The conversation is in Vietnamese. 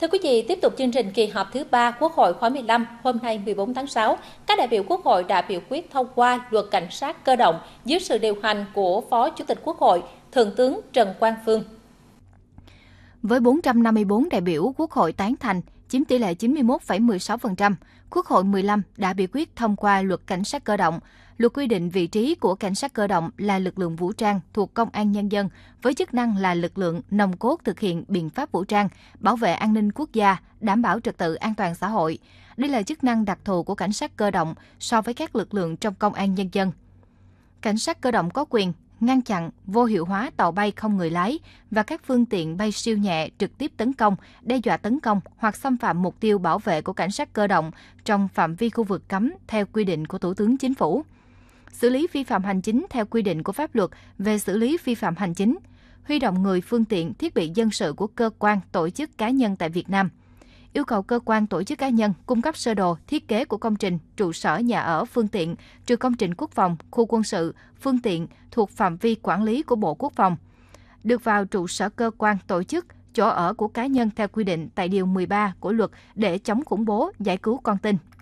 Thưa quý vị, tiếp tục chương trình kỳ họp thứ ba Quốc hội khóa 15 hôm nay 14 tháng 6, các đại biểu Quốc hội đã biểu quyết thông qua luật cảnh sát cơ động dưới sự điều hành của Phó Chủ tịch Quốc hội, Thượng tướng Trần Quang Phương với 454 đại biểu Quốc hội tán thành, chiếm tỷ lệ 91,16%, Quốc hội 15 đã biểu quyết thông qua luật cảnh sát cơ động. Luật quy định vị trí của cảnh sát cơ động là lực lượng vũ trang thuộc công an nhân dân với chức năng là lực lượng nòng cốt thực hiện biện pháp vũ trang, bảo vệ an ninh quốc gia, đảm bảo trật tự an toàn xã hội. Đây là chức năng đặc thù của cảnh sát cơ động so với các lực lượng trong công an nhân dân. Cảnh sát cơ động có quyền ngăn chặn, vô hiệu hóa tàu bay không người lái và các phương tiện bay siêu nhẹ trực tiếp tấn công, đe dọa tấn công hoặc xâm phạm mục tiêu bảo vệ của cảnh sát cơ động trong phạm vi khu vực cấm theo quy định của Thủ tướng Chính phủ. Xử lý vi phạm hành chính theo quy định của pháp luật về xử lý vi phạm hành chính, huy động người, phương tiện, thiết bị dân sự của cơ quan, tổ chức cá nhân tại Việt Nam – yêu cầu cơ quan tổ chức cá nhân cung cấp sơ đồ, thiết kế của công trình, trụ sở nhà ở, phương tiện, trừ công trình quốc phòng, khu quân sự, phương tiện thuộc phạm vi quản lý của Bộ Quốc phòng. Được vào trụ sở cơ quan tổ chức, chỗ ở của cá nhân theo quy định tại Điều 13 của luật để chống khủng bố, giải cứu con tin.